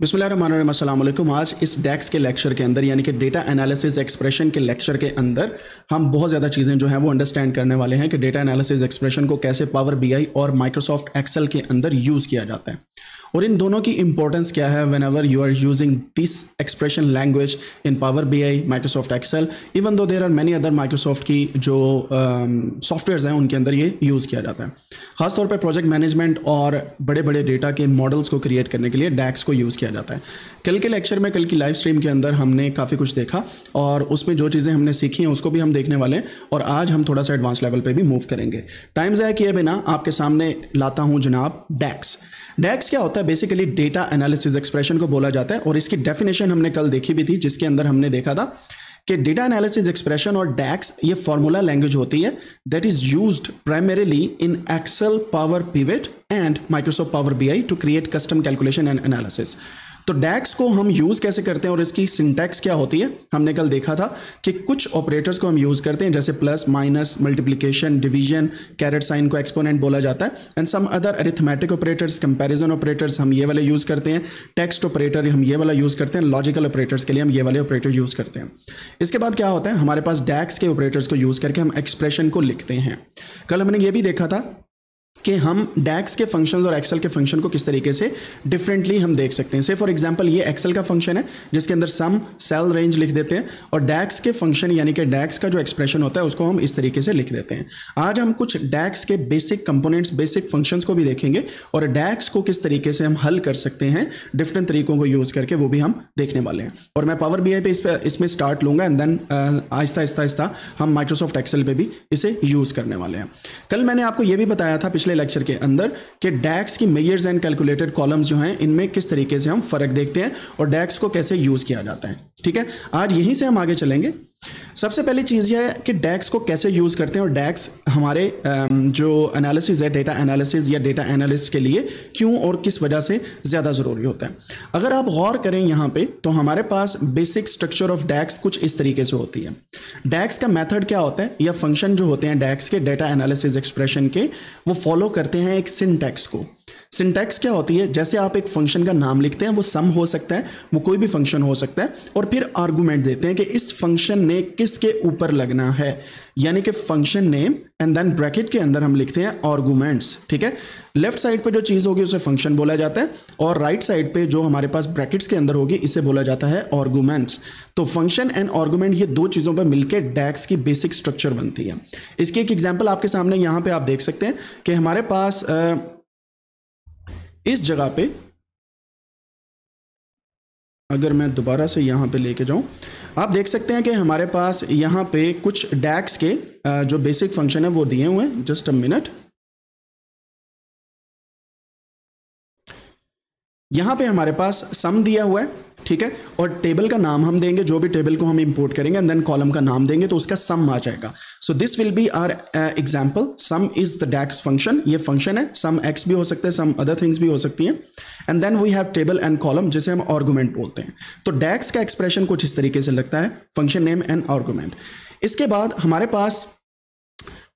बिस्मिल आज इस डेक्स के लेक्चर के अंदर यानी कि डेटा एनालिसिस एक्सप्रेशन के लेक्चर के अंदर हम बहुत ज़्यादा चीज़ें जो हैं वो अंडरस्टैंड करने वाले हैं कि डेटा एनालिसिस एक्सप्रेशन को कैसे पावर बीआई और माइक्रोसॉफ्ट एक्सेल के अंदर यूज़ किया जाता है और इन दोनों की इंपॉर्टेंस क्या है whenever you are using this expression language in Power B I Microsoft Excel even though there are many other Microsoft की जो सॉफ्टवेयर um, uh, हैं उनके अंदर ये यूज़ किया जाता है खासतौर पर प्रोजेक्ट मैनेजमेंट और बड़े बड़े डेटा के मॉडल्स को क्रिएट करने के लिए डैक्स को यूज़ किया किया जाता है कल के लेक्चर में कल की लाइव स्ट्रीम के अंदर हमने काफ़ी कुछ देखा और उसमें जो चीज़ें हमने सीखी हैं उसको भी हम देखने वाले हैं और आज हम थोड़ा सा एडवांस लेवल पर भी मूव करेंगे टाइम ज़ाया किए बिना आपके सामने लाता हूँ जनाब डैक्स डैक्स क्या होता है बेसिकली डेटा एनालिसिस एक्सप्रेशन को बोला जाता है और इसकी डेफिनेशन हमने कल देखी भी थी जिसके अंदर हमने देखा था कि डेटा एनालिसिस एक्सप्रेशन और डैक्स ये फॉर्मूला लैंग्वेज होती है that is use primarily in Excel Power Pivot and Microsoft Power B I to create custom calculation and analysis तो डैक्स को हम यूज़ कैसे करते हैं और इसकी सिंटैक्स क्या होती है हमने कल देखा था कि कुछ ऑपरेटर्स को हम यूज़ करते हैं जैसे plus minus multiplication division caret sign को एक्सपोनेंट बोला जाता है and some other arithmetic operators comparison operators हम ये वाले यूज़ करते हैं टेक्स्ट ऑपरेटर हम ये वाला यूज़ करते हैं लॉजिकल ऑपरेटर्स के लिए हम ये वाले ऑपरेटर यूज़ करते हैं इसके बाद क्या होता है हमारे पास डैक्स के ऑपरेटर्स को यूज़ करके हम एक्सप्रेशन को लिखते हैं कल हमने ये भी देखा था कि हम डैक्स के फंक्शन और एक्सेल के फंक्शन को किस तरीके से डिफरेंटली हम देख सकते हैं से फॉर एग्जाम्पल ये एक्सेल का फंक्शन है जिसके अंदर सम सेल रेंज लिख देते हैं और डैक्स के फंक्शन यानी कि डैक्स का जो एक्सप्रेशन होता है उसको हम इस तरीके से लिख देते हैं आज हम कुछ डैक्स के बेसिक कंपोनेंट्स बेसिक फंक्शंस को भी देखेंगे और डैक्स को किस तरीके से हम हल कर सकते हैं डिफरेंट तरीकों को यूज़ करके वो भी हम देखने वाले हैं और मैं पावर बी आई पे इस पर इसमें स्टार्ट लूँगा एंड देन आहिस्ता आहिस्ता आहिस्ता हम माइक्रोसॉफ्ट एक्सेल पर भी इसे यूज़ करने वाले हैं कल मैंने आपको ये भी बताया था पिछले पिछले लेक्चर के अंदर कि डैक्स की मेयर्स एंड कैलकुलेटेड कॉलम्स जो हैं इनमें किस तरीके से हम फर्क देखते हैं और डैक्स को कैसे यूज़ किया जाता है ठीक है आज यहीं से हम आगे चलेंगे सबसे पहली चीज़ यह है कि डैक्स को कैसे यूज़ करते हैं और डैक्स हमारे जो एनालिसिस है डेटा एनालिसिस या डेटा एनालिस्ट के लिए क्यों और किस वजह से ज़्यादा ज़रूरी होता है अगर आप गौर करें यहाँ पे तो हमारे पास बेसिक स्ट्रक्चर ऑफ डैक्स कुछ इस तरीके से होती है डैक्स का मेथड क्या होता है या फंक्शन जो होते हैं डैक्स के डेटा एनालिसिस एक्सप्रेशन के वो फॉलो करते हैं एक सिंटैक्स को सिंटैक्स क्या होती है जैसे आप एक फंक्शन का नाम लिखते हैं वो सम हो सकता है वो कोई भी फंक्शन हो सकता है और फिर आर्गूमेंट देते हैं कि इस फंक्शन ने किसके ऊपर लगना है यानी कि function name and then bracket के अंदर हम लिखते हैं आर्गूमेंट्स ठीक है लेफ्ट साइड पे जो चीज़ होगी उसे फंक्शन बोला जाता है और राइट right साइड पे जो हमारे पास ब्रैकेट्स के अंदर होगी इसे बोला जाता है आर्गूमेंट्स तो फंक्शन एंड आर्गूमेंट ये दो चीज़ों पर मिलकर डैक्स की बेसिक स्ट्रक्चर बनती है इसकी एक एग्जाम्पल आपके सामने यहाँ पर आप देख सकते हैं कि हमारे पास आ, इस जगह पे अगर मैं दोबारा से यहाँ पे लेके जाऊँ आप देख सकते हैं कि हमारे पास यहाँ पे कुछ डैक्स के जो बेसिक फंक्शन है वो दिए हुए हैं जस्ट अ मिनट यहाँ पे हमारे पास सम दिया हुआ है ठीक है और टेबल का नाम हम देंगे जो भी टेबल को हम इंपोर्ट करेंगे एंड देन कॉलम का नाम देंगे तो उसका सम आ जाएगा so this will be our example sum is the DAX function ये फंक्शन है सम एक्स भी हो सकते हैं सम अदर थिंग्स भी हो सकती हैं and then we have table and column जिसे हम आर्गूमेंट बोलते हैं तो डैक्स का एक्सप्रेशन कुछ इस तरीके से लगता है फंक्शन नेम एंड आर्गूमेंट इसके बाद हमारे पास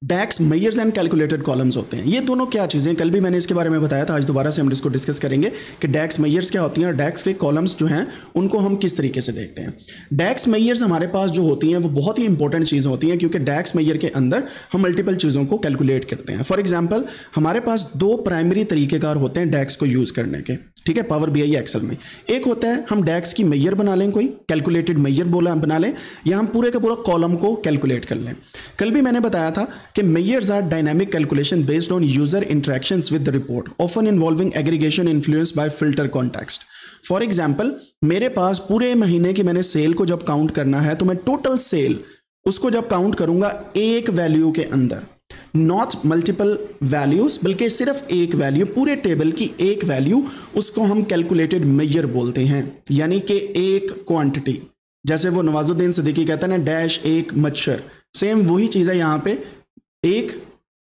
DAX measures and calculated columns होते हैं ये दोनों क्या चीज़ें कल भी मैंने इसके बारे में बताया था आज दोबारा से हम इसको डिस्कस करेंगे कि डैक्स मेयर्स क्या होती हैं और डैक्स के कॉलम्स जो हैं उनको हम किस तरीके से देखते हैं डैक्स मेयर्स हमारे पास जो होती हैं वो बहुत ही इंपॉर्टेंट चीज़ें होती हैं क्योंकि डैक्स मेयर के अंदर हम मल्टीपल चीज़ों को कैलकुलेट करते हैं फॉर एग्जाम्पल हमारे पास दो प्राइमरी तरीकेकार होते हैं डैक्स को यूज़ करने के ठीक है पावर बी आई एक्सल में एक होता है हम डैक्स की मैयर बना लें कोई कैलकुलेटेड मेयर बोला बना लें या हम पूरे का पूरा कॉलम को कैलकुलेट कर लें कल भी मैंने बताया था कि measures are dynamic calculation based on user interactions with the report often involving aggregation influence by filter context for example मेरे पास पूरे महीने की मैंने सेल को जब काउंट करना है तो मैं टोटल सेल उसको जब काउंट करूंगा एक वैल्यू के अंदर नॉट मल्टीपल वैल्यूज बल्कि सिर्फ एक वैल्यू पूरे टेबल की एक वैल्यू उसको हम कैलकुलेटेड मेयर बोलते हैं यानी कि एक क्वांटिटी जैसे वो नवाजुद्दीन सिद्दीकी कहते हैं ना डैश एक मच्छर सेम वही चीज़ है यहाँ पे एक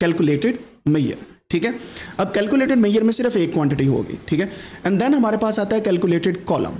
कैलकुलेटेड मैयर ठीक है अब कैलकुलेटेड मैयर में सिर्फ एक क्वांटिटी होगी ठीक है एंड देन हमारे पास आता है कैलकुलेटेड कॉलम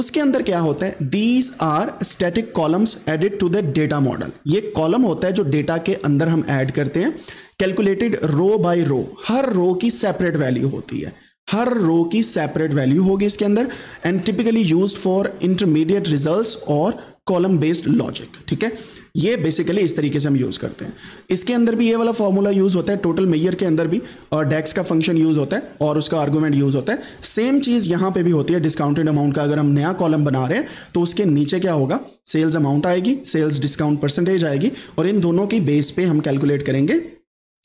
उसके अंदर क्या होता है these are static columns added to the data model ये कॉलम होता है जो डेटा के अंदर हम ऐड करते हैं कैलकुलेटेड रो बाय रो हर रो की सेपरेट वैल्यू होती है हर रो की सेपरेट वैल्यू होगी इसके अंदर and typically use for intermediate result और कॉलम बेस्ड लॉजिक ठीक है ये बेसिकली इस तरीके से हम यूज़ करते हैं इसके अंदर भी ये वाला फॉर्मूला यूज़ होता है टोटल मेयर के अंदर भी और डेक्स का फंक्शन यूज़ होता है और उसका आर्गूमेंट यूज़ होता है सेम चीज़ यहाँ पे भी होती है डिस्काउंटेड अमाउंट का अगर हम नया कॉलम बना रहे हैं तो उसके नीचे क्या होगा सेल्स अमाउंट आएगी सेल्स डिस्काउंट परसेंटेज आएगी और इन दोनों की बेस पे हम कैलकुलेट करेंगे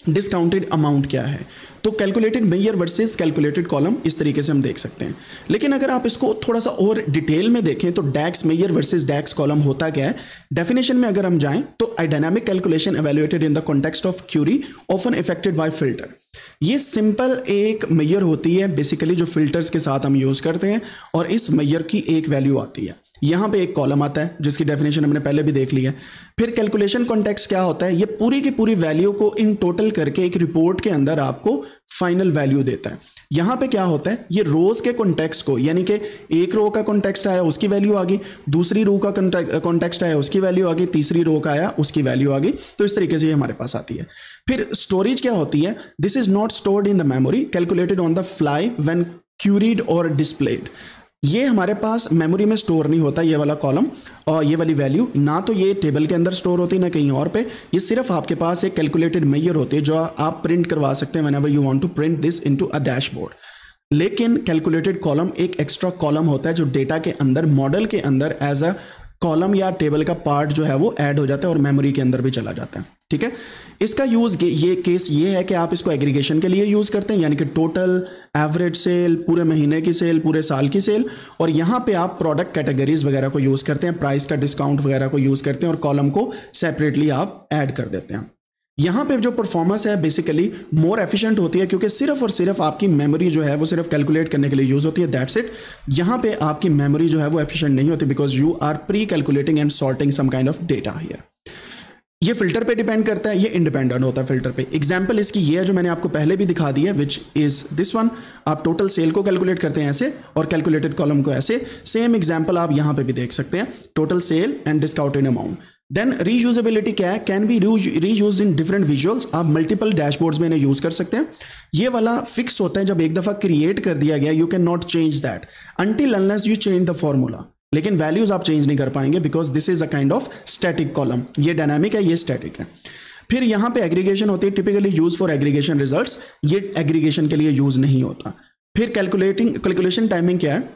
डिस्काउंटेड अमाउंट क्या है तो calculated measure versus calculated column इस तरीके से हम देख सकते हैं लेकिन अगर आप इसको थोड़ा सा और डिटेल में देखें तो DAX measure versus DAX column होता क्या है डेफिनेशन में अगर हम जाएं तो dynamic calculation evaluated in the context of query often affected by filter ये सिंपल एक मेयर होती है बेसिकली जो फिल्टर्स के साथ हम यूज़ करते हैं और इस मेयर की एक वैल्यू आती है यहाँ पे एक कॉलम आता है जिसकी डेफिनेशन हमने पहले भी देख ली है फिर कैलकुलेशन कॉन्टेक्स्ट क्या होता है ये पूरी की पूरी वैल्यू को इन टोटल करके एक रिपोर्ट के अंदर आपको फाइनल वैल्यू देता है यहां पे क्या होता है ये रोज के कॉन्टेक्स्ट को यानी कि एक रो का कॉन्टेक्स्ट आया उसकी वैल्यू आ गई दूसरी रो का कॉन्टेक्स्ट आया उसकी वैल्यू आ गई तीसरी रो का आया उसकी वैल्यू आ गई तो इस तरीके से ये हमारे पास आती है फिर स्टोरेज क्या होती है this is not stored in the memory calculated on the fly when queried और डिस्प्लेड ये हमारे पास मेमोरी में स्टोर नहीं होता ये वाला कॉलम और ये वाली वैल्यू ना तो ये टेबल के अंदर स्टोर होती ना कहीं और पे ये सिर्फ आपके पास एक कैलकुलेटेड मेयर होती है जो आप प्रिंट करवा सकते हैं whenever you want to print this into a dashboard लेकिन कैलकुलेटेड कॉलम एक एक्स्ट्रा कॉलम होता है जो डेटा के अंदर मॉडल के अंदर एज अ कॉलम या टेबल का पार्ट जो है वो ऐड हो जाता है और मेमोरी के अंदर भी चला जाता है ठीक है इसका यूज़ ये केस ये है कि आप इसको एग्रीगेशन के लिए यूज़ करते हैं यानी कि टोटल एवरेज सेल पूरे महीने की सेल पूरे साल की सेल और यहाँ पे आप प्रोडक्ट कैटेगरीज वगैरह को यूज़ करते हैं प्राइस का डिस्काउंट वगैरह को यूज़ करते हैं और कॉलम को सेपरेटली आप ऐड कर देते हैं यहां पे जो परफॉर्मेंस है बेसिकली मोर एफिशिएंट होती है क्योंकि सिर्फ और सिर्फ आपकी मेमोरी जो है वो सिर्फ कैलकुलेट करने के लिए यूज़ होती है दैट्स इट यहां पे आपकी मेमोरी जो है वो एफिशिएंट नहीं होती because you are pre calculating and sorting some kind of data here ये फिल्टर पे डिपेंड करता है ये इंडिपेंडेंट होता है फिल्टर पे एग्जाम्पल इसकी ये है जो मैंने आपको पहले भी दिखा दी है विच इज दिस वन आप टोटल सेल को कैलकुलेट करते हैं ऐसे और कैलकुलेटेड कॉलम को ऐसे सेम एग्जाम्पल आप यहां पे भी देख सकते हैं total sale and discounted amount then reusability क्या है can be reuse in different visuals आप मल्टीपल डैशबोर्ड्स में इन्हें यूज कर सकते हैं ये वाला फिक्स होता है जब एक दफ़ा क्रिएट कर दिया गया you can not change that until unless you change the formula लेकिन वैल्यूज आप चेंज नहीं कर पाएंगे because this is a kind of static column ये डायनामिक है ये स्टैटिक है फिर यहाँ पे एग्रीगेशन होती है typically use for aggregation result ये एग्रीगेशन के लिए यूज नहीं होता फिर कैलकुलेटिंग कैलकुलेशन टाइमिंग क्या है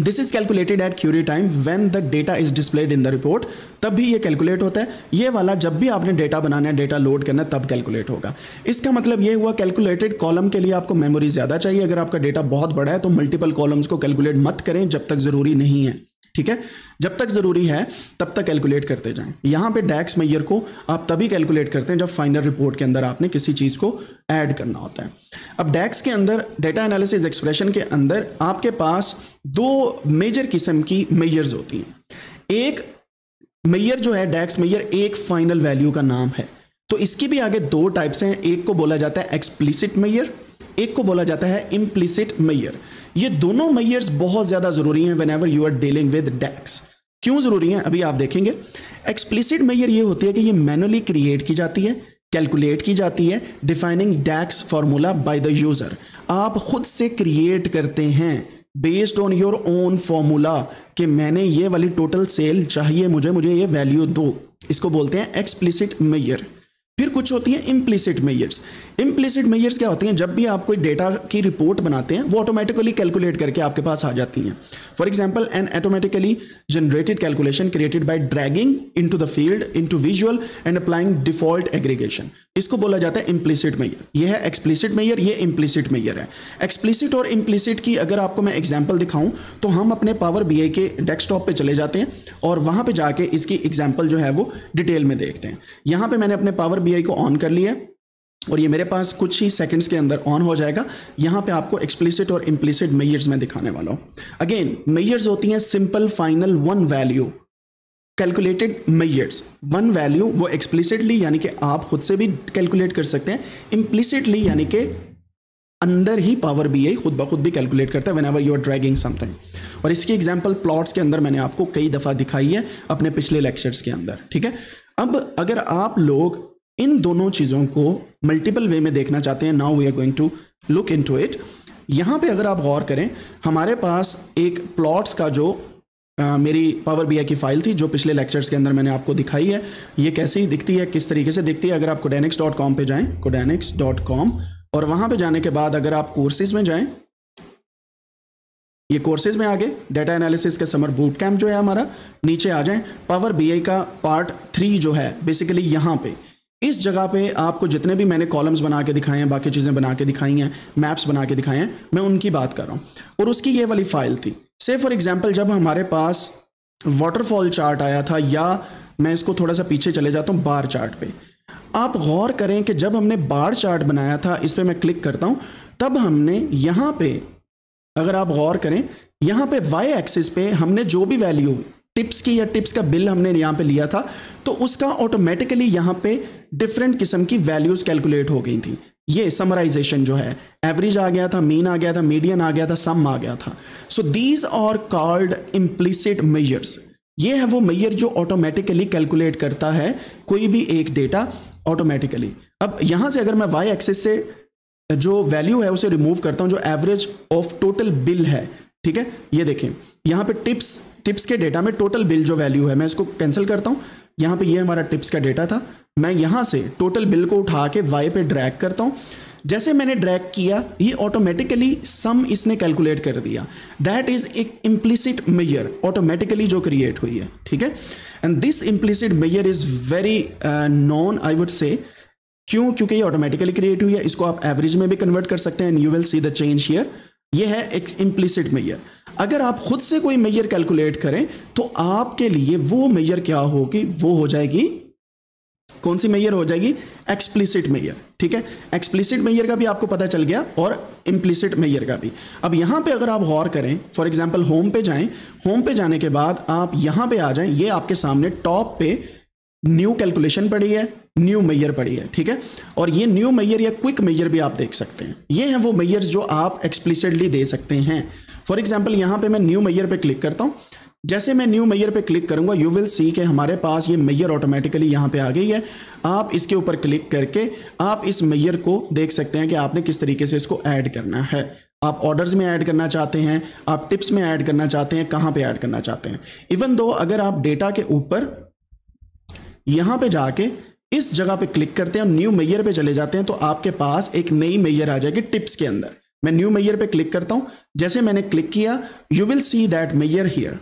this is calculated at query time when the data is displayed in the report तब भी ये कैलकुलेट होता है ये वाला जब भी आपने डेटा बनाना है डेटा लोड करना है तब कैलकुलेट होगा इसका मतलब ये हुआ कैलकुलेटेड कॉलम के लिए आपको मेमोरी ज़्यादा चाहिए अगर आपका डेटा बहुत बड़ा है तो मल्टीपल कॉलम्स को कैलकुलेट मत करें जब तक ज़रूरी नहीं है ठीक है जब तक ज़रूरी है तब तक कैलकुलेट करते जाएं यहां पे डैक्स मैयर को आप तभी कैलकुलेट करते हैं जब फाइनल रिपोर्ट के अंदर आपने किसी चीज़ को ऐड करना होता है अब डैक्स के अंदर डेटा एनालिसिस एक्सप्रेशन के अंदर आपके पास दो मेजर किस्म की मेयर्स होती हैं एक मैयर जो है डैक्स मैयर एक फाइनल वैल्यू का नाम है तो इसकी भी आगे दो टाइप्स हैं एक को बोला जाता है एक्सप्लिसिट मैयर एक को बोला जाता है इम्प्लीसिट मैयर ये दोनों मैयर्स बहुत ज़्यादा ज़रूरी हैं whenever you are dealing with DAX क्यों ज़रूरी है अभी आप देखेंगे एक्सप्लिसिट मैयर ये होती है कि ये मैनुअली क्रिएट की जाती है कैलकुलेट की जाती है defining DAX formula by the user आप खुद से क्रिएट करते हैं based on your own formula कि मैंने ये वाली टोटल सेल चाहिए मुझे मुझे ये वैल्यू दो इसको बोलते हैं एक्सप्लिसिट मैयर फिर कुछ होती है इम्प्लिसिट मैयर्स इम्प्लिसिट मेजर्स क्या होती हैं जब भी आप कोई डेटा की रिपोर्ट बनाते हैं वो ऑटोमेटिकली कैलकुलेट करके आपके पास आ जाती हैं for example an automatically generated calculation created by dragging in to the field in to visual and applying default aggregation इसको बोला जाता है इम्प्लिसिट मेयर ये है एक्सप्लिसिट मेयर ये इम्प्लिसिट मेयर है एक्सप्लिसिट और इम्प्लिसिट की अगर आपको मैं एग्जाम्पल दिखाऊं तो हम अपने पावर बी के डेस्कटॉप पे चले जाते हैं और वहां पे जाके इसकी एग्जाम्पल जो है वो डिटेल में देखते हैं यहां पे मैंने अपने पावर बी को ऑन कर लिया है और ये मेरे पास कुछ ही सेकंड्स के अंदर ऑन हो जाएगा यहाँ पे आपको एक्सप्लिसिट और इम्प्लिसिट मेयर्स में दिखाने वाला हूँ अगेन मेयर्स होती हैं simple final one value calculated measures one value वो एक्सप्लिसिटली यानी कि आप खुद से भी कैलकुलेट कर सकते हैं इम्प्लिसिटली यानी कि अंदर ही पावर बी आई खुद ब खुद भी कैलकुलेट करता है whenever you are dragging something और इसकी एग्जाम्पल प्लॉट्स के अंदर मैंने आपको कई दफ़ा दिखाई है अपने पिछले लेक्चर्स के अंदर ठीक है अब अगर आप लोग इन दोनों चीज़ों को मल्टीपल वे में देखना चाहते हैं now we are going to look in to it यहां पर अगर आप गौर करें हमारे पास एक प्लॉट्स का जो आ, मेरी पावर बी की फाइल थी जो पिछले लेक्चर्स के अंदर मैंने आपको दिखाई है ये कैसे ही दिखती है किस तरीके से दिखती है अगर आप कोडेनिक्स डॉट कॉम पर जाएँ कोडेनिक्स डॉट कॉम और वहाँ पर जाने के बाद अगर आप कोर्सेज में जाएँ ये कोर्सेज में आगे डेटा एनालिसिस का समर बूट कैम्प जो है हमारा नीचे आ जाएँ पावर बी का पार्ट थ्री जो है बेसिकली यहाँ पर इस जगह पे आपको जितने भी मैंने कॉलम्स बना के दिखाए हैं बाकी चीज़ें बना के दिखाई हैं मैप्स बना के दिखाए हैं मैं उनकी बात कर रहा हूँ और उसकी ये वाली फाइल थी से फॉर एग्ज़ाम्पल जब हमारे पास वाटरफॉल चार्ट आया था या मैं इसको थोड़ा सा पीछे चले जाता हूँ बार चार्ट पे आप गौर करें कि जब हमने बार चार्ट बनाया था इस पर मैं क्लिक करता हूँ तब हमने यहाँ पे अगर आप गौर करें यहाँ पे वाई एक्सिस पे हमने जो भी वैल्यू टिप्स की या टिप्स का बिल हमने यहाँ पे लिया था तो उसका ऑटोमेटिकली यहाँ पे डिफरेंट किस्म की वैल्यूज कैलकुलेट हो गई थी ये समराइजेशन जो है एवरेज आ गया था मीन आ गया था मीडियन आ गया था सम आ गया था so these are called implicit measures ये है वो मेयर जो ऑटोमेटिकली कैलकुलेट करता है कोई भी एक डेटा ऑटोमेटिकली अब यहां से अगर मैं वाई एक्सेस से जो वैल्यू है उसे रिमूव करता हूं जो एवरेज ऑफ टोटल बिल है ठीक है ये देखें यहां पे टिप्स टिप्स के डेटा में टोटल बिल जो वैल्यू है मैं इसको कैंसिल करता हूं यहां पे ये हमारा टिप्स का डेटा था मैं यहाँ से टोटल बिल को उठा के वाई पे ड्रैग करता हूँ जैसे मैंने ड्रैग किया ये ऑटोमेटिकली सम इसने कैलकुलेट कर दिया दैट इज एक इम्प्लिसिट मेयर ऑटोमेटिकली जो क्रिएट हुई है ठीक है and this implicit measure is very known I would say क्यों क्योंकि ये ऑटोमेटिकली क्रिएट हुई है इसको आप एवरेज में भी कन्वर्ट कर सकते हैं and you will see the change here ये है एक इम्प्लिसिट मेयर अगर आप खुद से कोई मेयर कैलकुलेट करें तो आपके लिए वो मेयर क्या होगी वो हो जाएगी कौन सी मैयर हो जाएगी एक्सप्लिसिट मैयर ठीक है एक्सप्लिसिट मैयर का भी आपको पता चल गया और इम्प्लिसिट मैयर का भी अब यहाँ पे अगर आप गौर करें फॉर एग्जाम्पल होम पे जाएं होम पे जाने के बाद आप यहाँ पे आ जाएं ये आपके सामने टॉप पे न्यू कैलकुलेशन पड़ी है न्यू मैयर पड़ी है ठीक है और ये न्यू मैयर या क्विक मैयर भी आप देख सकते हैं ये हैं वो मैयर्स जो आप एक्सप्लिसिटली दे सकते हैं फॉर एग्जाम्पल यहाँ पे मैं न्यू मैयर पर क्लिक करता हूँ जैसे मैं न्यू मैयर पे क्लिक करूंगा यू विल सी के हमारे पास ये मैयर ऑटोमेटिकली यहाँ पे आ गई है आप इसके ऊपर क्लिक करके आप इस मैयर को देख सकते हैं कि आपने किस तरीके से इसको ऐड करना है आप ऑर्डर्स में ऐड करना चाहते हैं आप टिप्स में ऐड करना चाहते हैं कहाँ पे ऐड करना चाहते हैं इवन दो अगर आप डेटा के ऊपर यहाँ पे जाके इस जगह पे क्लिक करते हैं और न्यू मैयर पे चले जाते हैं तो आपके पास एक नई मैयर आ जाएगी टिप्स के अंदर मैं न्यू मैयर पे क्लिक करता हूँ जैसे मैंने क्लिक किया you will see that measure here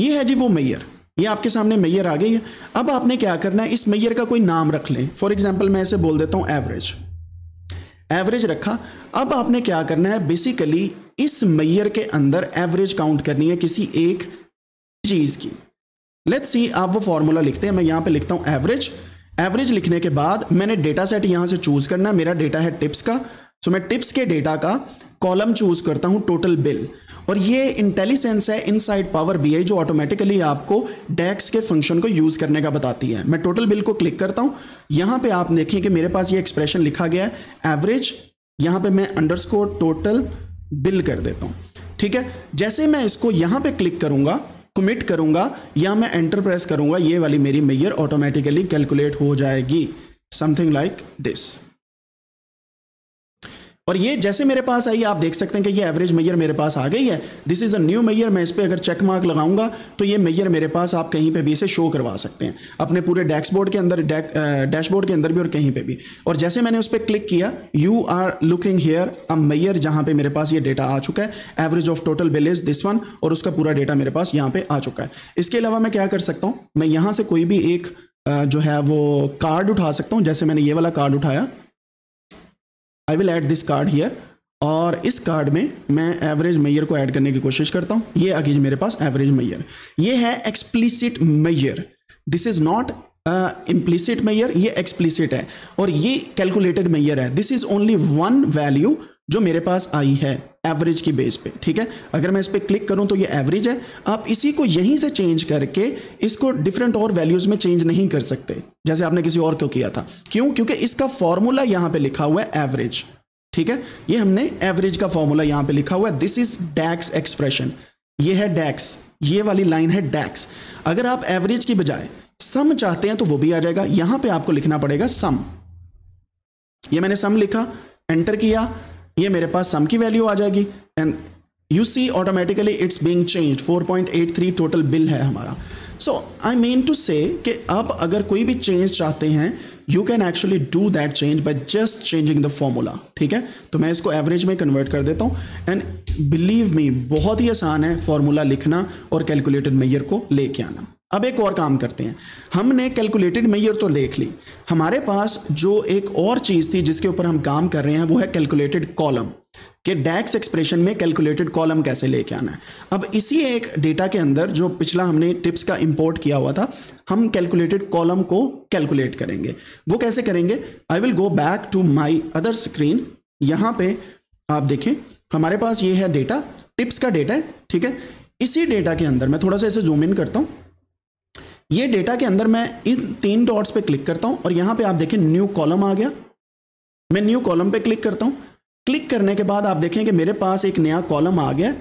ये है जी वो मैयर ये आपके सामने मैयर आ गई है अब आपने क्या करना है इस मैयर का कोई नाम रख लें फॉर एग्जाम्पल मैं इसे बोल देता हूँ एवरेज एवरेज रखा अब आपने क्या करना है बेसिकली इस मैयर के अंदर एवरेज काउंट करनी है किसी एक चीज़ की लेट्स सी आप वो फॉर्मूला लिखते हैं मैं यहाँ पे लिखता हूँ एवरेज एवरेज लिखने के बाद मैंने डेटा सेट यहाँ से चूज़ करना है मेरा डेटा है टिप्स का सो so मैं टिप्स के डेटा का कॉलम चूज़ करता हूँ टोटल बिल और ये इंटेलिजेंस है इनसाइड पावर बी जो ऑटोमेटिकली आपको डैक्स के फंक्शन को यूज़ करने का बताती है मैं टोटल बिल को क्लिक करता हूँ यहाँ पे आप देखें कि मेरे पास ये एक्सप्रेशन लिखा गया है एवरेज यहाँ पे मैं अंडरस्कोर टोटल बिल कर देता हूँ ठीक है जैसे मैं इसको यहाँ पर क्लिक करूँगा कमिट करूँगा या मैं एंटर प्रेस करूँगा ये वाली मेरी मैयर ऑटोमेटिकली कैलकुलेट हो जाएगी समथिंग लाइक दिस और ये जैसे मेरे पास आई आप देख सकते हैं कि ये एवरेज मैयर मेरे पास आ गई है this is a new measure मैं इस पर अगर चेक मार्क लगाऊंगा तो ये मैयर मेरे पास आप कहीं पे भी इसे शो करवा सकते हैं अपने पूरे डैशबोर्ड के अंदर डैशबोर्ड के अंदर भी और कहीं पे भी और जैसे मैंने उस पर क्लिक किया you are looking here a measure जहाँ पर मेरे पास ये डेटा आ चुका है average of total bill is this one और उसका पूरा डेटा मेरे पास यहाँ पर आ चुका है इसके अलावा मैं क्या कर सकता हूँ मैं यहाँ से कोई भी एक जो है वो कार्ड उठा सकता हूँ जैसे मैंने ये वाला कार्ड उठाया I will add this card here और इस कार्ड में मैं एवरेज मैयर को ऐड करने की कोशिश करता हूँ ये अगेज मेरे पास एवरेज मैयर ये है explicit measure this is not implicit measure ये एक्सप्लिसिट है और ये कैलकुलेटेड मैयर है this is only one value जो मेरे पास आई है एवरेज की बेस पे ठीक है अगर मैं इस पर क्लिक करूं तो ये एवरेज है आप इसी को यहीं से चेंज करके इसको डिफरेंट और वैल्यूज़ में चेंज नहीं कर सकते जैसे आपने किसी और को किया था क्यों क्योंकि इसका फॉर्मूला यहां पे लिखा हुआ है एवरेज ठीक है ये हमने एवरेज का फॉर्मूला यहां पे लिखा हुआ है दिस इज डैक्स एक्सप्रेशन ये है डैक्स ये वाली लाइन है डैक्स अगर आप एवरेज की बजाय सम चाहते हैं तो वो भी आ जाएगा यहां पर आपको लिखना पड़ेगा सम ये मैंने सम लिखा एंटर किया ये मेरे पास सम की वैल्यू आ जाएगी and you see automatically it's being change 4.83 total bill है हमारा सो आई मीन टू से कि आप अगर कोई भी चेंज चाहते हैं you can actually do that change by just changing the formula ठीक है तो मैं इसको एवरेज में कन्वर्ट कर देता हूँ एंड बिलीव मी बहुत ही आसान है फॉर्मूला लिखना और कैलकुलेटेड मैयर को लेके आना अब एक और काम करते हैं हमने कैलकुलेटेड मेयर तो देख ली हमारे पास जो एक और चीज़ थी जिसके ऊपर हम काम कर रहे हैं वो है कैलकुलेटेड कॉलम के डैक्स एक्सप्रेशन में कैलकुलेटेड कॉलम कैसे लेके आना है अब इसी एक डेटा के अंदर जो पिछला हमने टिप्स का इंपोर्ट किया हुआ था हम कैलकुलेटेड कॉलम को कैलकुलेट करेंगे वो कैसे करेंगे I will go back to my other screen यहाँ पे आप देखें हमारे पास ये है डेटा टिप्स का डेटा है ठीक है इसी डेटा के अंदर मैं थोड़ा सा इसे जूम इन करता हूँ ये डेटा के अंदर मैं इन तीन डॉट्स पे क्लिक करता हूं और यहां पे आप देखें न्यू कॉलम आ गया मैं न्यू कॉलम पे क्लिक करता हूँ क्लिक करने के बाद आप देखें कि मेरे पास एक नया कॉलम आ गया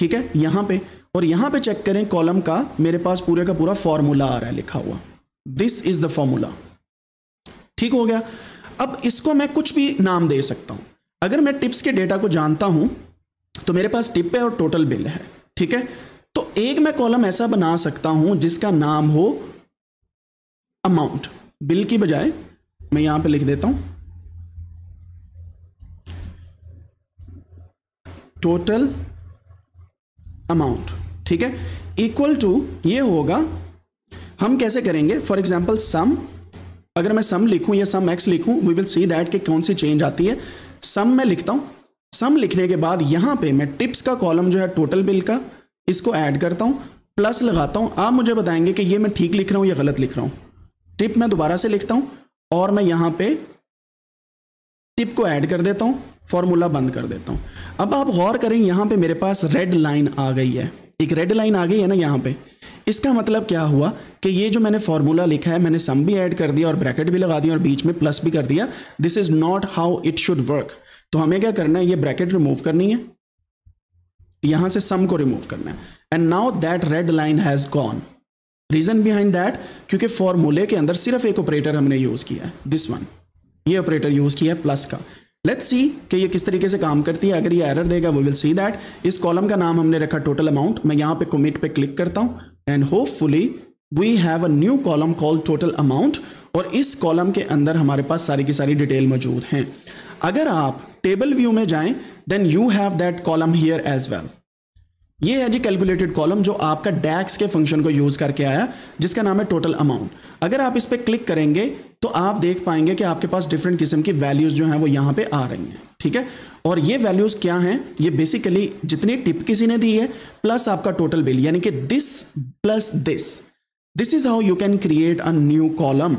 ठीक है यहां पे और यहां पे चेक करें कॉलम का मेरे पास पूरे का पूरा फॉर्मूला आ रहा है लिखा हुआ दिस इज़ द फॉर्मूला ठीक हो गया अब इसको मैं कुछ भी नाम दे सकता हूं अगर मैं टिप्स के डेटा को जानता हूं तो मेरे पास टिप है और टोटल बिल है ठीक है तो एक मैं कॉलम ऐसा बना सकता हूं जिसका नाम हो अमाउंट बिल की बजाय मैं यहां पे लिख देता हूं टोटल अमाउंट ठीक है इक्वल टू ये होगा हम कैसे करेंगे फॉर एग्जाम्पल सम अगर मैं सम लिखूं या सम एक्स लिखूं वी विल सी दैट कि कौन सी चेंज आती है सम मैं लिखता हूं सम लिखने के बाद यहां पे मैं टिप्स का कॉलम जो है टोटल बिल का इसको ऐड करता हूँ प्लस लगाता हूँ आप मुझे बताएंगे कि ये मैं ठीक लिख रहा हूँ या गलत लिख रहा हूँ टिप मैं दोबारा से लिखता हूँ और मैं यहाँ पे टिप को ऐड कर देता हूँ फार्मूला बंद कर देता हूँ अब आप गौर करें यहाँ पे मेरे पास रेड लाइन आ गई है एक रेड लाइन आ गई है ना यहाँ पे इसका मतलब क्या हुआ कि ये जो मैंने फार्मूला लिखा है मैंने सम भी ऐड कर दिया और ब्रैकेट भी लगा दिया और बीच में प्लस भी कर दिया this is not how it should work तो हमें क्या करना है ये ब्रैकेट रिमूव करनी है यहां से सम को रिमूव करना है and now that red line has gone reason behind that क्योंकि फॉर्मूले के अंदर सिर्फ एक ऑपरेटर हमने यूज़ किया है दिस वन ये ऑपरेटर यूज़ किया है प्लस का लेट्स सी कि ये किस तरीके से काम करती है अगर ये एरर देगा वी विल सी दैट इस कॉलम का नाम हमने रखा टोटल अमाउंट मैं यहां पे कमिट पे क्लिक करता हूं and hopefully we have a new column call total amount और इस कॉलम के अंदर हमारे पास सारी की सारी डिटेल मौजूद हैं अगर आप टेबल व्यू में जाएं then you have that column here as well ये है जी कैलकुलेटेड कॉलम जो आपका डैक्स के फंक्शन को यूज़ करके आया जिसका नाम है टोटल अमाउंट अगर आप इस पर क्लिक करेंगे तो आप देख पाएंगे कि आपके पास डिफरेंट किस्म की वैल्यूज़ जो हैं वो यहाँ पे आ रही हैं ठीक है और ये वैल्यूज़ क्या हैं ये बेसिकली जितनी टिप किसी ने दी है प्लस आपका टोटल बिल यानी कि this plus this this is how you can create a new column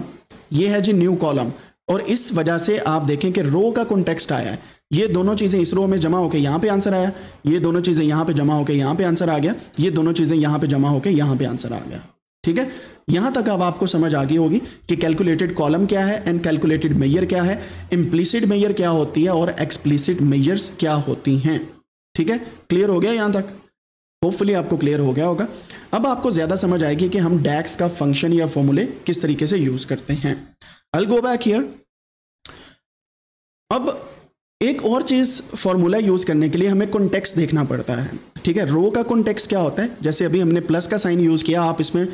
ये है जी न्यू कॉलम और इस वजह से आप देखें कि रो का कॉन्टेक्स्ट आया है ये दोनों चीज़ें इस रो में जमा होकर यहाँ पे आंसर आया ये दोनों चीज़ें यहाँ पे जमा होकर यहाँ पे आंसर आ गया ये दोनों चीज़ें यहाँ पे जमा होकर यहाँ पे आंसर आ गया ठीक है यहाँ तक अब आपको समझ आ गई होगी कि कैलकुलेटेड कॉलम क्या है एंड कैलकुलेटेड मेयर क्या है इम्प्लीसिड मेयर क्या होती है और एक्सप्लीसिड मेयर्स क्या होती हैं ठीक है क्लियर हो गया यहाँ तक होपफुली आपको क्लियर हो गया होगा अब आपको ज़्यादा समझ आएगी कि हम डैक्स का फंक्शन या फॉर्मूले किस तरीके से यूज़ करते हैं अल गो बैक हियर अब एक और चीज़ फॉर्मूला यूज़ करने के लिए हमें कॉन्टेक्स्ट देखना पड़ता है ठीक है रो का कॉन्टेक्स्ट क्या होता है जैसे अभी हमने प्लस का साइन यूज़ किया आप इसमें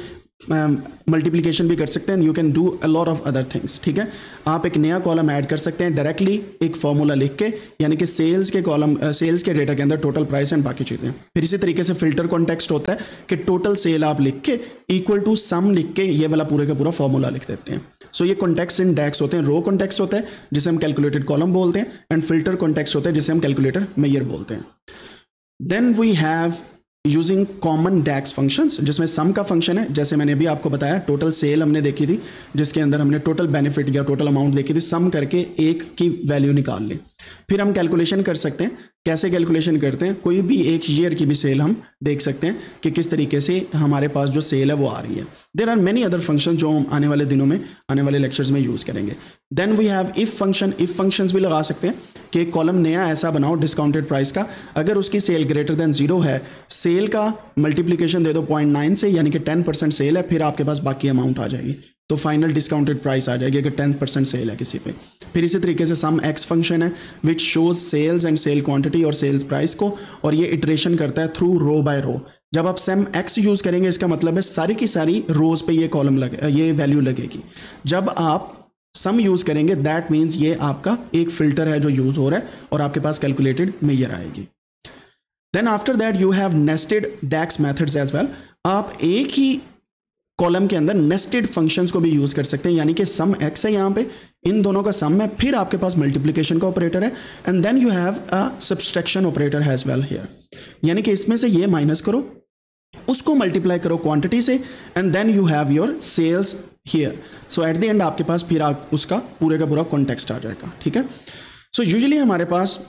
मल्टीप्लीकेशन um, भी कर सकते हैं you can do a lot of other things ठीक है आप एक नया कॉलम ऐड कर सकते हैं डायरेक्टली एक फॉर्मूला लिख के यानी कि सेल्स के कॉलम सेल्स uh, के डेटा के अंदर टोटल प्राइस एंड बाकी चीज़ें फिर इसी तरीके से फिल्टर कॉन्टेक्स्ट होता है कि टोटल सेल आप लिख के इक्वल टू सम लिख के ये वाला पूरे का पूरा फॉर्मूला लिख देते हैं सो so, ये कॉन्टेक्स इन डैक्स होते हैं रो कॉन्टेक्स होता है जिसे हम कैलकुलेटेड कॉलम बोलते हैं एंड फिल्टर कॉन्टेक्स होते हैं जिसे हम कैलकुलेटर मेयर बोलते हैं then we have using common DAX functions जिसमें सम का फंक्शन है जैसे मैंने भी आपको बताया टोटल सेल हमने देखी थी जिसके अंदर हमने टोटल बेनिफिट या टोटल अमाउंट देखी थी सम करके एक की वैल्यू निकाल लें फिर हम कैलकुलेशन कर सकते हैं कैसे कैलकुलेशन करते हैं कोई भी एक ईयर की भी सेल हम देख सकते हैं कि किस तरीके से हमारे पास जो सेल है वो आ रही है there are many other function जो हम आने वाले दिनों में आने वाले लेक्चर्स में यूज़ करेंगे then we have if function if functions भी लगा सकते हैं कि एक कॉलम नया ऐसा बनाओ डिस्काउंटेड प्राइस का अगर उसकी सेल ग्रेटर देन जीरो है सेल का मल्टीप्लीकेशन दे दो पॉइंट नाइन से यानी कि टेन परसेंट सेल है फिर आपके पास बाकी अमाउंट आ जाएगी तो फाइनल डिस्काउंटेड प्राइस आ जाएगी अगर टेन परसेंट सेल है किसी पे फिर इसी तरीके से सम एक्स फंक्शन है which shows sales and sale quantity और सेल्स प्राइस को और ये इटरेशन करता है थ्रू रो बाय रो जब आप सेम एक्स यूज़ करेंगे इसका मतलब है सारी की सारी रोज पे ये कॉलम लगे ये वैल्यू लगेगी जब आप सम यूज़ करेंगे दैट मीन्स ये आपका एक फिल्टर है जो यूज़ हो रहा है और आपके पास कैलकुलेटेड मेयर आएगी then after that you have nested DAX methods as well आप एक ही कॉलम के अंदर नेस्टेड फंक्शंस को भी यूज कर सकते हैं यानी कि सम एक्स है यहाँ पे इन दोनों का सम है फिर आपके पास मल्टीप्लिकेशन का ऑपरेटर है and then you have a subtraction operator as well here यानी कि इसमें से ये माइनस करो उसको मल्टीप्लाई करो क्वांटिटी से and then you have your sales here so at the end आपके पास फिर आप उसका पूरे का पूरा कॉन्टेक्स्ट आ जाएगा ठीक है सो so, यूजली हमारे पास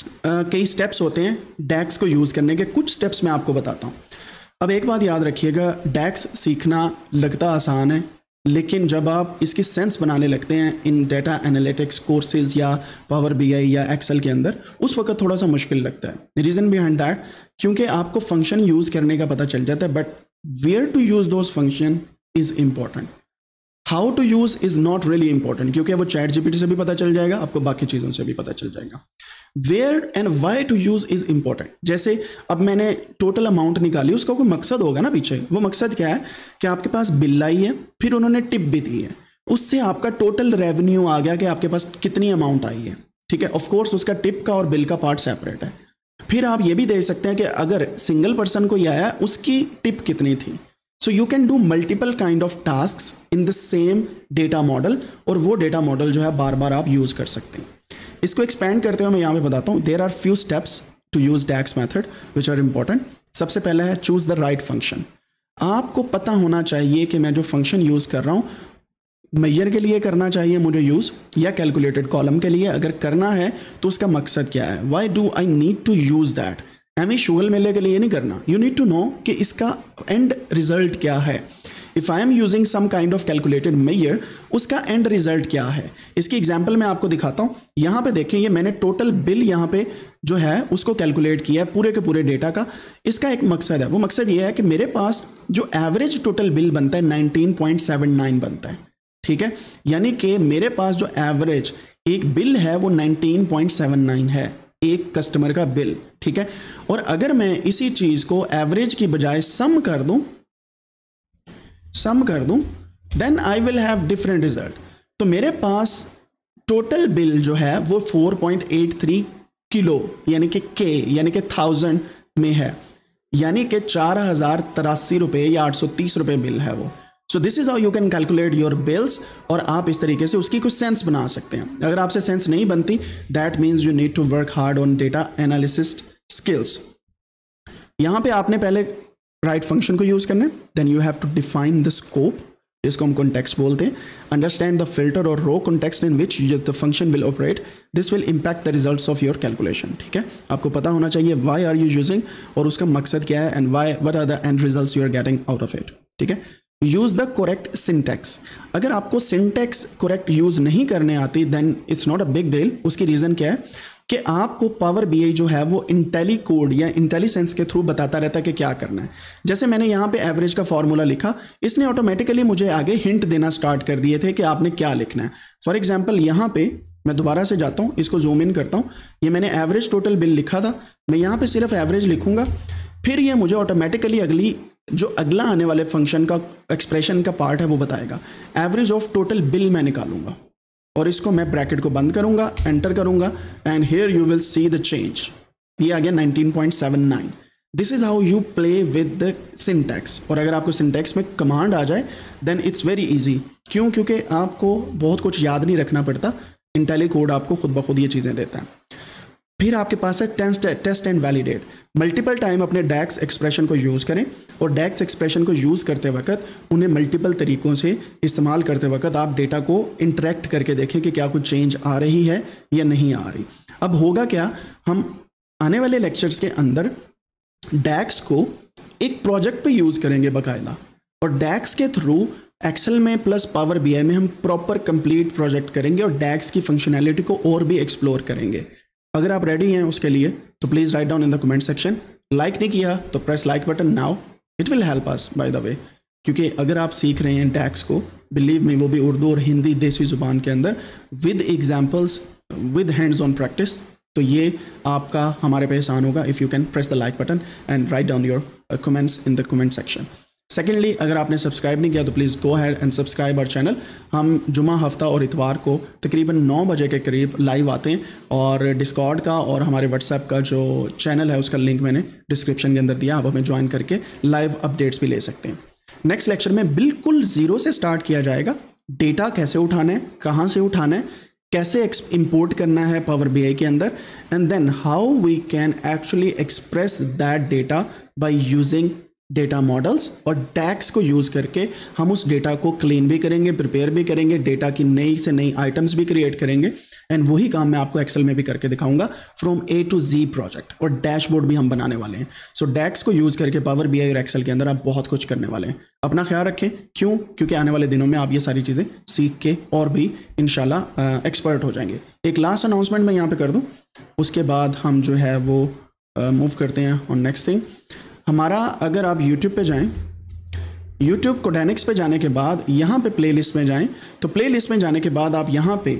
Uh, कई स्टेप्स होते हैं डैक्स को यूज़ करने के कुछ स्टेप्स मैं आपको बताता हूँ अब एक बात याद रखिएगा डैक्स सीखना लगता आसान है लेकिन जब आप इसकी सेंस बनाने लगते हैं इन डेटा एनालिटिक्स कोर्सेज या पावर बी या एक्सेल के अंदर उस वक्त थोड़ा सा मुश्किल लगता है रीज़न बिहाइंड दैट क्योंकि आपको फंक्शन यूज़ करने का पता चल जाता है but where to use those function is important how to use is not really important क्योंकि वो चैट जीपीटी से भी पता चल जाएगा आपको बाकी चीज़ों से भी पता चल जाएगा where and why to use is important जैसे अब मैंने टोटल अमाउंट निकाली उसका कोई मकसद होगा ना पीछे वो मकसद क्या है कि आपके पास बिल आई है फिर उन्होंने टिप भी दी है उससे आपका टोटल रेवेन्यू आ गया कि आपके पास कितनी अमाउंट आई है ठीक है ऑफकोर्स उसका टिप का और बिल का पार्ट सेपरेट है फिर आप ये भी देख सकते हैं कि अगर सिंगल पर्सन को यह आया उसकी टिप कितनी थी so you can do multiple kind of task in the same data model और वो डेटा मॉडल जो है बार बार आप यूज़ कर सकते हैं इसको एक्सपेंड करते हुए मैं यहाँ पे बताता हूँ there are few steps to use DAX method which are important सबसे पहला है चूज द राइट फंक्शन आपको पता होना चाहिए कि मैं जो फंक्शन यूज कर रहा हूँ मैयर के लिए करना चाहिए मुझे यूज़ या कैलकुलेटेड कॉलम के लिए अगर करना है तो उसका मकसद क्या है why do I need to use that एम ई शुगल मेले के लिए नहीं करना यू नीड टू नो कि इसका एंड रिजल्ट क्या है if I am using sum kind of calculated measure उसका एंड रिजल्ट क्या है इसकी एग्जाम्पल मैं आपको दिखाता हूँ यहाँ पे देखें ये मैंने टोटल बिल यहाँ पे जो है उसको कैलकुलेट किया है पूरे के पूरे डेटा का इसका एक मकसद है वो मकसद ये है कि मेरे पास जो एवरेज टोटल बिल बनता है नाइन बनता है ठीक है यानी कि मेरे पास जो एवरेज एक बिल है वो नाइन है एक कस्टमर का बिल ठीक है और अगर मैं इसी चीज़ को एवरेज की बजाय सम कर दूं सम कर दूं then I will have different result तो मेरे पास टोटल बिल जो है वो 4.83 किलो यानी कि के यानी कि थाउजेंड में है यानी कि चार हज़ार तिरासी रुपये या आठ सौ तीस रुपये बिल है वो so this is how you can calculate your bills और आप इस तरीके से उसकी कुछ सेंस बना सकते हैं अगर आपसे सेंस नहीं बनती that means you need to work hard on data analyst skills यहाँ पे आपने पहले राइट फंक्शन को यूज़ करना है then you have to define the scope जिसको हम कॉन्टेक्स्ट बोलते हैं अंडरस्टैंड द फिल्टर और row context in which the function will operate this will impact the result of your calculation ठीक है आपको पता होना चाहिए वाई आर यू यूजिंग और उसका मकसद क्या है and why what are the end result you are getting out of it ठीक है यूज़ द करेक्ट सिंटैक्स अगर आपको सिंटैक्स करेक्ट यूज़ नहीं करने आती then it's not a big deal उसकी रीज़न क्या है कि आपको पावर बी जो है वो इंटेली कोड या इंटेलीसेंस के थ्रू बताता रहता है कि क्या करना है जैसे मैंने यहाँ पे एवरेज का फॉर्मूला लिखा इसने ऑटोमेटिकली मुझे आगे हिंट देना स्टार्ट कर दिए थे कि आपने क्या लिखना है फॉर एग्जाम्पल यहाँ पे मैं दोबारा से जाता हूँ इसको जूम इन करता हूँ ये मैंने एवरेज टोटल बिल लिखा था मैं यहाँ पर सिर्फ एवरेज लिखूँगा फिर ये मुझे ऑटोमेटिकली अगली जो अगला आने वाले फंक्शन का एक्सप्रेशन का पार्ट है वो बताएगा एवरेज ऑफ टोटल बिल मैं निकालूंगा और इसको मैं ब्रैकेट को बंद करूंगा एंटर करूंगा and here you will see the change ये आ गया 19.79 this is how you play with the syntax और अगर आपको सिंटैक्स में कमांड आ जाए देन इट्स वेरी इजी क्यों क्योंकि आपको बहुत कुछ याद नहीं रखना पड़ता इंटेली कोड आपको खुद ब खुद ये चीज़ें देता है फिर आपके पास है test test and validate multiple time अपने डैक्स एक्सप्रेशन को यूज़ करें और डैक्स एक्सप्रेशन को यूज़ करते वक्त उन्हें मल्टीपल तरीक़ों से इस्तेमाल करते वक्त आप डेटा को इंटरेक्ट करके देखें कि क्या कुछ चेंज आ रही है या नहीं आ रही अब होगा क्या हम आने वाले लेक्चर्स के अंदर डैक्स को एक प्रोजेक्ट पर यूज़ करेंगे बाकायदा और डैक्स के थ्रू एक्सेल में प्लस पावर बी में हम प्रॉपर कंप्लीट प्रोजेक्ट करेंगे और डैक्स की फंक्शनैलिटी को और भी एक्सप्लोर करेंगे अगर आप रेडी हैं उसके लिए तो please write down in the comment section like नहीं किया तो press like button now it will help us by the way क्योंकि अगर आप सीख रहे हैं टैक्स को बिलीव में वो भी उर्दू और हिंदी देसी ज़ुबान के अंदर with examples with hands on practice तो ये आपका हमारे पे एहसान होगा if you can press the like button and write down your comments in the comment section secondly अगर आपने सब्सक्राइब नहीं किया तो please go ahead and subscribe our channel हम जुमा हफ्ता और इतवार को तकरीबन नौ बजे के करीब लाइव आते हैं और डिस्कॉर्ड का और हमारे व्हाट्सएप का जो चैनल है उसका लिंक मैंने डिस्क्रिप्शन के अंदर दिया आप हमें ज्वाइन करके लाइव अपडेट्स भी ले सकते हैं नेक्स्ट लेक्चर में बिल्कुल ज़ीरो से स्टार्ट किया जाएगा डेटा कैसे उठाना है कहाँ से उठाना है कैसे इम्पोर्ट करना है पावर बी के अंदर and then how we can actually express that data by using data models और टैक्स को यूज़ करके हम उस डेटा को क्लीन भी करेंगे प्रिपेयर भी करेंगे डेटा की नई से नई आइटम्स भी क्रिएट करेंगे एंड वही काम मैं आपको एक्सेल में भी करके दिखाऊंगा from A to G project और डैशबोर्ड भी हम बनाने वाले हैं सो so, डैक्स को यूज़ करके पावर बी आई और एक्सेल के अंदर आप बहुत कुछ करने वाले हैं अपना ख्याल रखें क्यों क्योंकि आने वाले दिनों में आप ये सारी चीज़ें सीख के और भी इन एक्सपर्ट हो जाएंगे एक लास्ट अनाउंसमेंट मैं यहाँ पर कर दूँ उसके बाद हम जो है वो मूव करते हैं और नेक्स्ट थिंग हमारा अगर आप यूट्यूब पे जाएं यूट्यूब कोडेनिक्स पे जाने के बाद यहाँ पे प्लेलिस्ट में जाएं तो प्लेलिस्ट में जाने के बाद आप यहाँ पे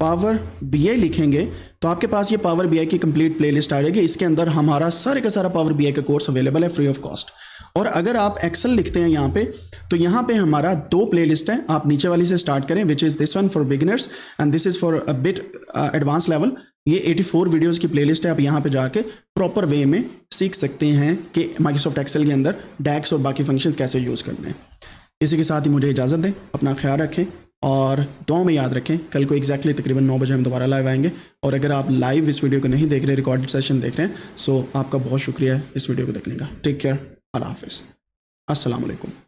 पावर बी आई लिखेंगे तो आपके पास ये पावर बी आई की कंप्लीट प्लेलिस्ट आ जाएगी इसके अंदर हमारा सारे का सारा पावर बी आई का कोर्स अवेलेबल है फ्री ऑफ कॉस्ट और अगर आप एक्सेल लिखते हैं यहाँ पे तो यहाँ पे हमारा दो प्लेलिस्ट है आप नीचे वाली से स्टार्ट करें which is this one for beginners and this is for a bit advance level ये 84 वीडियोस की प्लेलिस्ट है आप यहाँ पे जाके प्रॉपर वे में सीख सकते हैं कि माइक्रोसॉफ्ट एक्सेल के अंदर डैक्स और बाकी फंक्शंस कैसे यूज़ करने हैं इसी के साथ ही मुझे इजाज़त दें अपना ख्याल रखें और दो में याद रखें कल को एक्जैक्टली तकरीबन नौ बजे हम दोबारा लाइव आएंगे और अगर आप लाइव इस वीडियो को नहीं देख रहे रिकॉर्डेड सेशन देख रहे हैं सो आपका बहुत शुक्रिया है इस वीडियो को देखने का टेक केयर अल्लाह हाफ़ असलकम